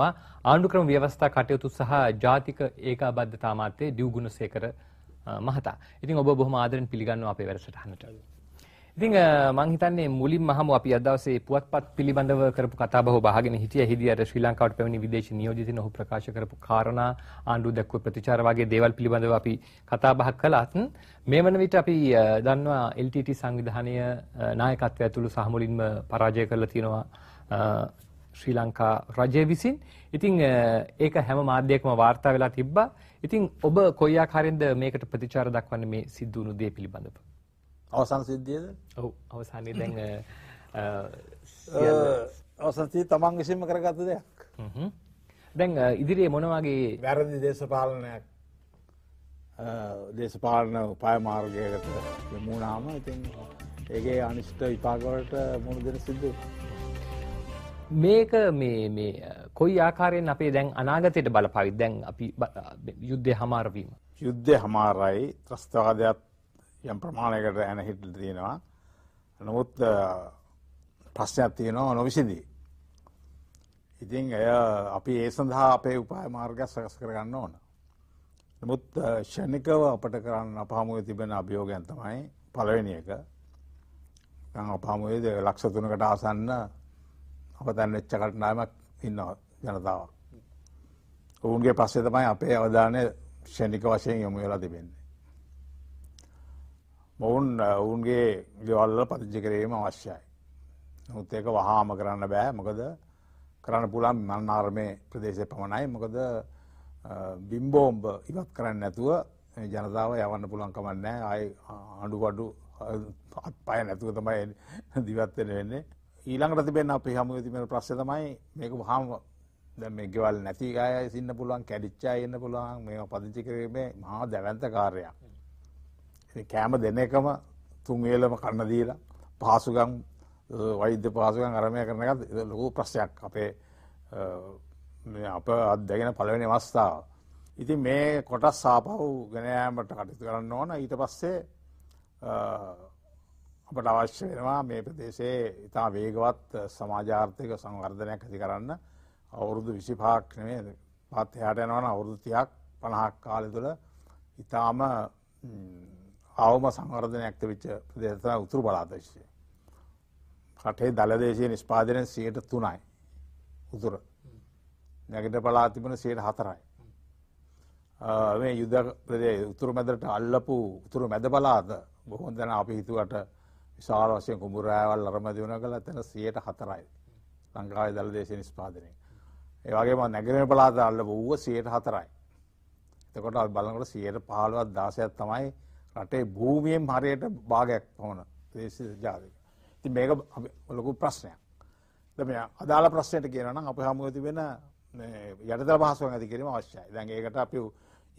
වා ආණ්ඩුක්‍රම ව්‍යවස්ථා කටයුතු සහ ජාතික ඒකාබද්ධතා මාත්‍යයේ දියු ගුණසේකර මහතා. ඉතින් ඔබ බොහොම ආදරෙන් පිළිගන්නවා අපේ වැඩසටහනට. ඉතින් මං හිතන්නේ මුලින්ම අහමු අපි අද දවසේ පුවත්පත් පිළිබඳව කරපු කතාබහ බහගෙන හිටිය හිදී අර ශ්‍රී ලංකාවට පැමිණි විදේශ නියෝජිතින් ඔහු ප්‍රකාශ කරපු කාරණා ආණ්ඩුව දැක්ව ප්‍රතිචාර වගේ දේවල් පිළිබඳව අපි කතාබහ කළත් මේ වන විට අපි දන්නවා LTT සංවිධානය නායකත්වය ඇතුළු සහ මුලින්ම පරාජය කරලා තියෙනවා ශ්‍රී ලංකා රජය විසින්. ඉතින් ඒක හැම මාධ්‍යයකම වාර්තා වෙලා තිබ්බා. ඉතින් ඔබ කොයි ආකාරයෙන්ද මේකට ප්‍රතිචාර දක්වන්නේ මේ සිද්ධ වුණු දේ පිළිබඳව? අවසන් සිද්ධියද? ඔව් අවසානයේ දැන් අවසන් සිද්ධිය තමන් විසින්ම කරගත්ත දෙයක්. හ්ම්. දැන් ඉදිරියේ මොන වගේ වැරදි දේශපාලනයක් දේශපාලන උපාය මාර්ගයකට යමුණාම ඉතින් ඒගේ අනිෂ්ට විපාගවලට මුණ දෙන සිද්ධ වෙනවා. මේක මේ මේ කොයි ආකාරයෙන් අපේ දැන් අනාගතයට බලපාවි දැන් අපි යුද්ධය හමාරවීම. යුද්ධය හමාරයි ත්‍රස්තවාදයක් යම් ප්‍රමාණයකට ඇන හිටල තියෙනවා. නමුත් ප්‍රශ්නයක් තියෙනවා නොවිසිදී. ඉතින් ඇය අපි ඒ සඳහා අපේ උපාය මාර්ගයක් සකස් කරගන්න ඕන. නමුත් ෂණිකව අපට කරන්න අපහමුවේ තිබෙන අභියෝගයන් තමයි පළවෙනි එක. දැන් අපහමුවේ ලක්ෂ 3කට ආසන්න අවතැන් වෙච්ච කටනායමක් ඉන්නවා ජනතාවක්. ඔවුන්ගේ පස්සේ තමයි අපේ අවධානය ෂණික වශයෙන් යොමු වෙලා තිබෙන්නේ. මොවුන් ඔවුන්ගේ ගෙවල්ල පතිච්චි කිරීම අවශ්‍යයි. නමුත් ඒක වහාම කරන්න බෑ මොකද කරන්න පුළුවන් මන්නාර්මය ප්‍රදේශය පමණයි මොකද බිම්බෝම්බ ඉවත් කරන්න නැතුව ජනතාව යවන්න පුළුවන් කමන්නෑ ආය අඩුවඩු අත් පය නැතුව තමයි දිවත්වෙන වෙන්නේ ඊළඟට තිබෙන අපි හමුව තිබෙන ප්‍රශ්න තමයි මේක හාම දැන් මේ ගෙවල් නැති අය ඉන්න පුළුවන් කැඩිච්ච අය ඉන්න පුළුවන් මේවා පදිංචි කිරීමේ මහා දැවැන්ත කාර්යයක්. ඉතින් කෑම දෙන එකම තුන් වේලම කන්න දීලා පහසුකම් වෛද්‍ය පහසුකම් අරමය කරන එක ලොකු ප්‍රශ්නයක් අපේ මේ අප අත්දැගෙන පළවෙනි අවස්ථාව. ඉතින් මේ කොටස් සාපහු ගෙන යාමට කටයුතු කරන්න ඕන ඊට පස්සේ අපට අවශ්‍ය වෙනවා මේ ප්‍රදේශයේ ඉතා වේගවත් සමාජාර්ථයක සංවර්ධනයක් ඇති කරන්න අවුරුදු විසිපාක් නෙමේ පත් එයාට යනවන අවුරුදු තියක් පණහක් කාලය තුළ ඉතාම අවම සංවර්ධනයක් තිවිච්ච ප්‍රදේශතා උතුරු බලාදේශය. රටේ දළදේශය නිෂ්පාදනයෙන් සයට තුනයි උතුර නැගට පලා තිබෙන සයට හතරයි. මේ යුද ප්‍රදේ උතුරු මැදට අල්ලපු උතුරු මැද බලාද බොහොන්දන අපි හිතුවට විශාල වශයෙන් කුඹුරෑවල් අරමැදි වුණා කියලා එතන 104යි. ලංකාවේ දලදේශ නිෂ්පාදනය. ඒ වගේම නැගෙනහිර පළාත අල්ලපුව 104යි. එතකොට අපි බලනකොට 115ක් 16ක් තමයි රටේ භූමියෙන් හරියට භාගයක් වුණ දේශීය ජාතික. ඉතින් මේක ලොකු ප්‍රශ්නයක්. දැන් මේ අදාළ ප්‍රශ්නයට කියනවා නම් අපේ හමුවේ තිබෙන මේ යටිතල පහසුකම් ඇති කිරීම අවශ්‍යයි. දැන් ඒකට අපි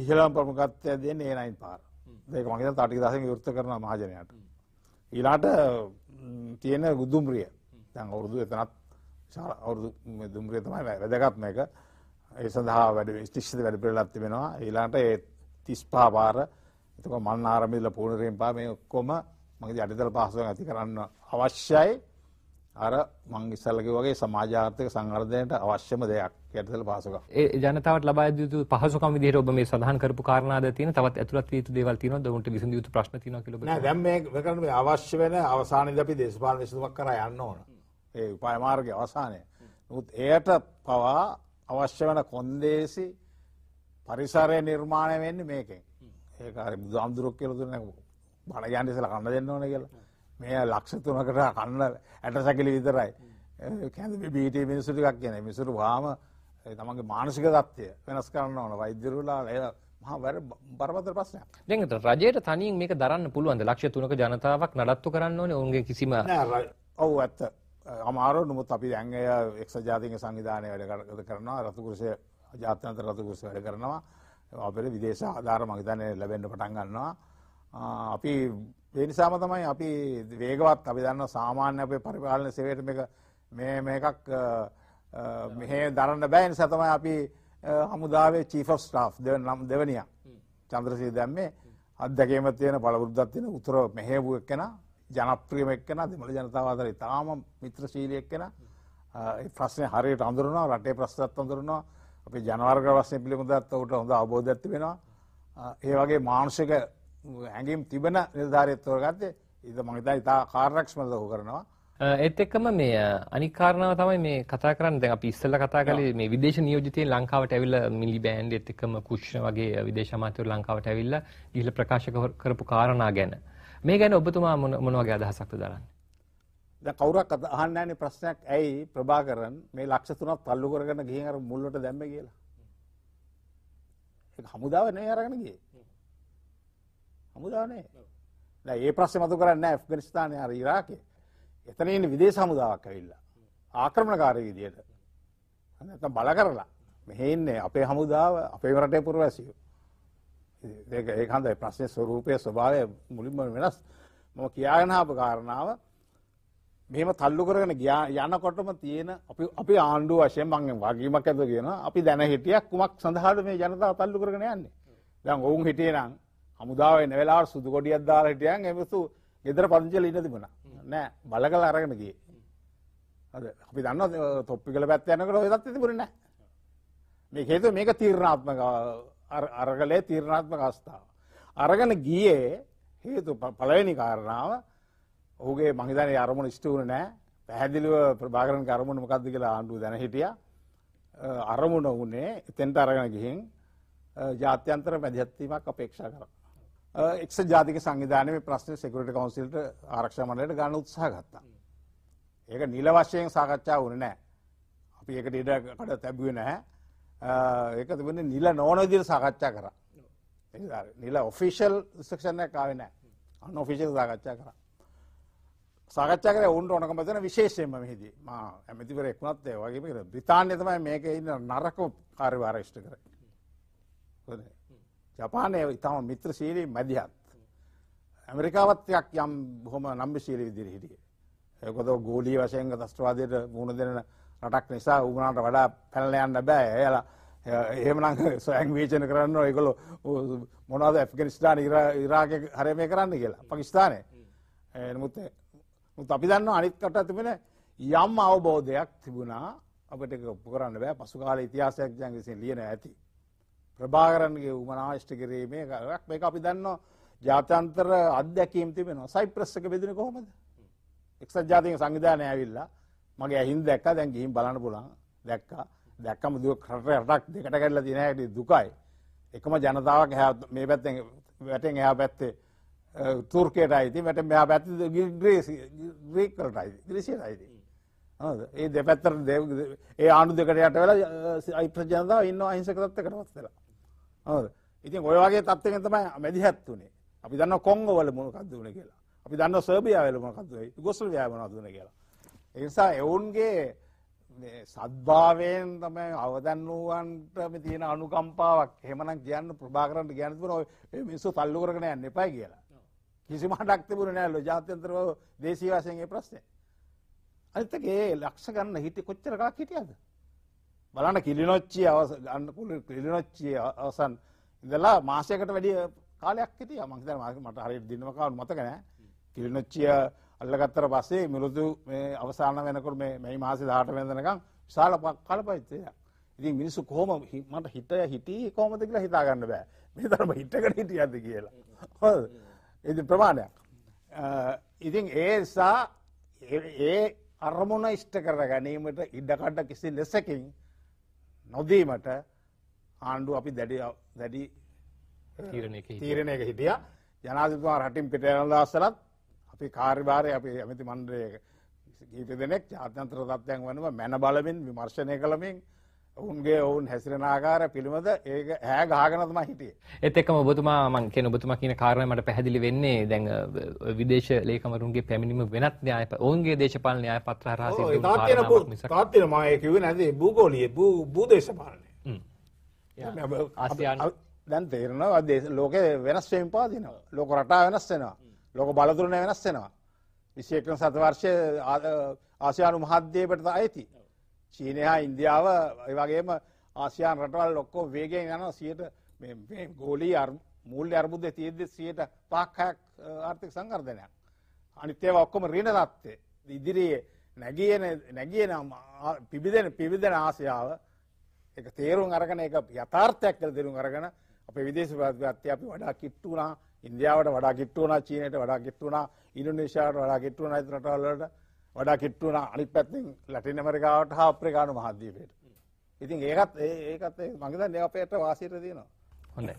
ඉහළම ප්‍රමුඛත්වය දෙන්නේ ඒ නයින් පාර. ඒක මම හිතන තාටික දාසෙන් විවෘත කරනවා මහජනයාට. ඊලාට තියෙන ගුදුම්රිය දැන් අවුරුදු එතනත් අවුරුදු දුම්රිය තමයි වැදගත්ම එක ඒ සඳහා වැඩ ස්ටිෂ්ද වැඩ පිළලත් තිබෙනවා ඊලාට ඒ තිස්පා පාර එතක මන් ආරමිල්ල පූර්ණරයෙන් පා මේ ඔක්කොම මගේ අඩිතල පහසුවෙන් ඇති කරන්න අවශ්‍යයි අර මං ඉස්සල්ලකි වගේ සමාජාර්ථක සංවර්ධනයට අවශ්‍යම දෙයක් යටතල පහසුකම්. ඒ ජනතාවට ලබා දිය යුතු පහසුකම් විදිහට ඔබ මේ සඳහන් කරපු කාරණාද තියෙන තවත් ඇතුළත් විය යුතු දේවල් තියෙනවද උන්ට විසඳිය යුතු ප්‍රශ්න තියෙනවා කියලා ඔබ. නෑ දැන් මේ කරන මේ අවශ්‍ය වෙන අවසානයේදී අපි දේශපාලන විසඳුමක් කරා යන්න ඕන. ඒ උපාය මාර්ගයේ අවසානය. නමුත් එයට පවා අවශ්‍ය වෙන කොන්දේසි පරිසරය නිර්මාණය වෙන්නේ මේකෙන්. ඒක හරි බුදුහාමුදුරුවෝ කියලා දුන්නේ බණ යන්නේ ඉස්සලා කන්න දෙන්න ඕනේ කියලා. මේ ලක්ෂ තුනකට කන්න ඇට සැකිලි විතරයි. කැඳ බීට මිනිසු ටිකක් කියන මිනිසුරු වාම තමන්ගේ මානසික தත්ත්වය වෙනස් කරන්න ඕන වෛද්‍යවරුලා මහා බරපතල ප්‍රශ්නයක්. දැන් රජයට තනියෙන් මේක දරන්න පුළුවන්ද? ලක්ෂ 3ක ජනතාවක් නඩත්තු කරන්න ඕනේ ඔවුන්ගේ කිසිම ඔව් ඇත්ත. අමාරු නමුත් අපි දැන් එය එක්සත් ජාතීන්ගේ සංවිධානය වැඩ කරනවා රතු කුරුසය ජාත්‍යන්තර රතු කුරුසය වැඩ කරනවා අපේ විදේශ ආධාර මම හිතන්නේ ලැබෙන්න පටන් ගන්නවා. අපි ඒනිසාම තමයි අපි වේගවත් අපි දන්න සාමාන්‍ය අපේ පරිපාලන සේවයට මේ මේකක් මෙහේ දරන්න බෑනි සතමයි අපි හමුදාවේ චීෆ ස්ටාෆ් දෙව නම් දෙවනිය චන්ද්‍රසී දැම්මේ අදැකේම තියෙන පළවෘද්ධත් තියෙන උතුර මෙහෙවූ එක්කෙන ජනප්‍රියම එක්කෙන දෙමළ ජනතාව අතර ඉතාම මිත්‍රශීලී එක්කෙන ඒ ප්‍රශ්නේ හරියට අඳුරනවා රටේ ප්‍රශ්නත් අඳුරනවා අපේ ජනවර්ග ප්‍රශ්නේ පිළිබඳව උට හොඳ අවබෝධයක් තිබෙනවා ඒ වගේ මානසික හැඟීම් තිබන නිර්ධාරයත් තෝරගත්තේ ඉද මහිතා ඉතා කාරක්ෂම ලොහු කරනවා. එත් එක්කම මේ අනිකාරණාව තමයි මේ කතා කරන්න දැන් අපි ඉස්සෙල්ලා කතා කළේ මේ විදේශ නියෝජිතයන් ලංකාවට ඇවිල්ලා මිලි බෑන්ඩ් එත් එක්කම කුෂ්ණ වගේ විදේශ අමාත්‍යවරු ලංකාවට ඇවිල්ලා ගිහිල්ලා ප්‍රකාශ කරපු කාරණා ගැන මේ ගැන ඔබතුමා මොන වගේ අදහසක්ද දරන්නේ දැන් කවුරක් අහන්නේ නැන්නේ ප්‍රශ්නයක් ඇයි ප්‍රභාකරන් මේ ලක්ෂ තුනක් තල්ලු කරගෙන ගිහින් අර මුල්ලට දැම්මේ කියලා ඒක හමුදාව නේ අරගෙන ගියේ හමුදානේ ඒ ප්‍රශ්න මතු කරන්න ඇෆ්ගනිස්ථානය අර ඉරාකය එතන එන්න විදේශ හමුදාවක් ඇවිල්ලා ආක්‍රමණකාරය විදියට ඇතම් බල කරලා මෙහෙන්නේ අපේ හමුදාව අපේ වරටේ පුරවැසියෝ ඒ හන්දයි ප්‍රශ්නය ස්වරූපය ස්වභාවය මුලින්ම වෙනස් මම කියාගෙනාප කාරණාව මෙම තල්ලු කරගෙන ගියා යනකොටම තියෙන අපි අපි ආණ්ඩුව වශයෙන් මං වගීමක් ඇද කියන අපි දැන හිටියක් කුමක් සඳහාද මේ ජනතාව තල්ලු කරගෙන යන්නේ දැන් ඔවුන් හිටියේ නම් හමුදාව එන වෙලාවට සුදු කොඩියක් දාලා හිටියන් එමසු ගෙදර පදිංචිලා ඉන්න තිබුණා. නෑ බලකලා අරගෙන ගියේ. අද අපි දන්නවා තොප්පිගල පැත්ත යනකොට ඔය තත්ත්වෙ තිබුණේ නෑ. මේක හේතුව මේක තීරණාත්මක අරගලේ තීරණාත්මක අවස්ථාව. අරගෙන ගියේ හේතු පළවෙනි කාරණාව ඔහුගේ මං හිතන්නේ අරමුණ ඉෂ්ට වුණේ නෑ. පැහැදිලිව ප්‍රභාකරන්ගේ අරමුණ මොකද්ද කියලා ආණ්ඩුව දැන හිටියා. අරමුණ වුණේ එතෙන්ට අරගෙන ගිහින් ජාත්‍යන්තර මැදිහත්වීමක් අපේක්ෂා කරා. එක්ස ජාතික සංවිධානය මේ ප්‍රශ්න සෙකුරට කවන්සිල්ට ආරක්ෂ මණලට ගන්න උත්සාහ ගත්තා. ඒක නිල වශයෙන් සාකච්ඡා වුණ නෑ. අපි එකට ඉඩකට තැබුව නැහැ ඒක තිබන නිල නෝනදිර සාකච්ඡා කර. නිල ඔෆිෂල් ක්ෂණය කාවෙන අන්න ඔෆිසිල් සාකච්ඡා කර. සාකච්ඡා කර ඔවුන්ට ඕනක පතන විශේෂයෙන්ම මෙහිදී ම ඇමතිවර එක්ුණත් ඒ වගේ බ්‍රතාාන්‍ය තමයි මේක ඉන්න නරක කාර්වාරේෂ්ට කර. ජපානය ඉතාම මිත්‍ර ශීලී මැදිහත්. ඇමරිකාවත්යක් යම් බොහොම නම්බිශීලී විදිරි හිටිය. ඒකොද ගෝලී වශයෙන් තස්ට්‍රවාදයට මුණ දෙන රටක් නිසා උගුණට වඩා පැනල යන්න බෑ එයලා එහෙමනං සොයන් වීචන කරන්න ඒකොල මොනද ඇෆිගනිස්ටාන ඉරාක හරම කරන්න කියලා පකිස්ථානය නමුත් මුත් අපි දන්න අනිත්කට තිබෙන යම් අවබෝධයක් තිබුණා අපට ඔප්පු කරන්න බෑ පසුකාල ඉතිහාසයක් ජැන්ගසින් ලියන ඇති. ප්‍රභාගරන්ගේ උමනාශ්ට කිරීමේ ගරක් මේ අපි දන්න ජාතන්තර අධ්‍යැකීම් තිබෙනවා සයි ප්‍රස්සක බෙදන කොහොමද එක්සත් ජාතික සංවිධානය ඇවිල්ලා මගේ ඇහින් දැක්ක දැන් ගිහින් බලන්න පුළන් දැක්ක දැක්කම දුව කරට රටක් දෙකට කරලා තින ඇට දුකයි එකම ජනතාවක් හ මේ පැත්තෙන් වැටෙන් එයා පැත්තේ තුර්කයට අයිති වැට මෙයා පැත්ති ග්‍රීකලට අයිති ග්‍රීසියට අයිති ඒ දෙපැත්තර ඒ ආණු දෙකට යට වෙලා අයිප්‍රජනතාව ඉන්න අහිංසකතත්ත කරවත්තලා හද ඉතින් ඔයවාගේ තත්වෙන් තමයි මැදිහත් වනේ අපි දන්න කොංගවල මොනකක්ද වන කියලා අපි දන්න සර්බියාවල මොකක්දේ ගොසල් ්‍යයාමනදන කියලා එනිසා එවුන්ගේ සද්භාවයෙන් තමයි අවදන් වූවන්ට තියෙන අනුකම්පාවක් හෙමනක් කියන්න ප්‍රභාකරට ගැනතුර මිස්සු තල්ලු කරගෙන යන්න එපයි කියලා කිසිම ඩක්තිබුණ නෑල්ල ජාත්‍යන්තරව දේශී වශයගේ ප්‍රශ්නය අතගේ ලක්ෂ ගන්න හිටි කොච්චරකක් හිටියද බලන්න කිලිනොච්චිය ගන්නකුල කිලිනොච්චිය අවසන් ඉඳලා මාසයකට වැඩි කාලයක් හිටිය මං මට හරි දිනවකවු මතකන කිලිනොච්චිය අල්ලගත්තර පස්සේ මිරුතු අවසාන වෙනකොට මේ මාසි දාට වෙදනකම් විශාල කලපයිත්තය ඉතින් මිනිස්සු කොහොම මට හිතය හිටී කොමද කියලා හිතාගන්න බෑ මේ තරම හිටකට හිටිය ඇද කියලා ඉති ප්‍රමාණයක් ඉතින් ඒසා ඒ අරමුණ ඉෂ්ට කර ගැනීමට ඉඩකට කිසි ලෙසකින් නොදීමට ආණ්ඩු අපි දැඩි දැඩි තීරණයක හිටිය ජනාධිතුමා රටින් පිටයන දස්සලත් අපි කාර්භාරය අපි ඇමති මණ්ඩරයක ගීත දෙනෙක් ජාත්‍යන්ත්‍ර තත්වයන් වනවා මැන බලමින් විමර්ශණය කළමින් ඔවුන්ගේ ඔවුන් හැසිරෙන ආකාර පිළිබඳ ඒ හැ ගහගෙන තමයි හිටියේ. ඒත් එක්කම ඔබතුමා මම කියන ඔබතුමා කියන කාරණේ මට පැහැදිලි වෙන්නේ දැන් විදේශ ලේකම්වරුන්ගේ පැමිණීම වෙනත් න්‍යාය ඔවුන්ගේ දේශපාලන න්‍යාය පත්‍ර හරහා සිදු වූ කාරණාවක් මිසක් තාත්තින මම ඒ කිව්වේ නැද්ද භූගෝලීය භූ භූදේශපාලනය. හ්ම්. ආසියානු දැන් තේරෙනවා ලෝකේ වෙනස් වෙමින් පවතිනවා. ලෝක රටා වෙනස් වෙනවා. ලෝක බලතුලන වෙනස් වෙනවා. 21 සත වර්ෂයේ ආසියානු මහද්වීපයට අයිති. චීනය හා ඉන්දියාව වගේම ආසියාන් රටවල් ලොක්කෝ වේගෙන් යන සියට ගෝලී මුල් අර්බුද්ධ තියද්ද සියට පාක්හයක් ආර්ථික සංගර්ධනයක්. අනිත්‍යය ඔක්කොම රීණ තත්වේ. ඉදිරියේ නැගියන නැගියන පිබිදෙන පිවිදෙන ආසියාව එක තේරුම් අරගෙන එක යථාර්ථයක් කළ දෙරුම් අරගෙන අප විදේශ ප්‍රාත්්‍ය අපි වඩා කිට්ටු වුණා ඉන්දියාවට වඩා කිට්ටු වුණා චීනයට වඩා කිට්ටු වුණා ඉන්දුනේෂාවට වඩා කිට්ටු වුණා ඉදිරටවල්ලට වඩා කිට්ටුන අනි පැත්තින් ලටින මරිකාවට හා අප්‍රිකානු මහද්දීපයට. ඉතින් ඒකත් ඒකත් මගේද නවපයට වාසිර දයනවා. හොඳ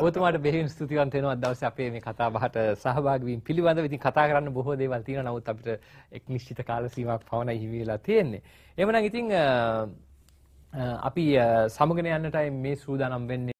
ඔතුමාට බෙහිම් ස්තුතිවන්තයනවා දවස අපේ මේ කතා බහට සහභාගවීම පිළිබඳ විතින් කතා කරන්න බොහෝ දේවල් තියෙන නමුත් අපිට එක් නිශ්චිත කාලසීමක් පවන හිවිලා තියෙන්නේ. එමනම් ඉතින් අපි සමගෙන යන්නටයි මේ සූදානම් වෙන්නේ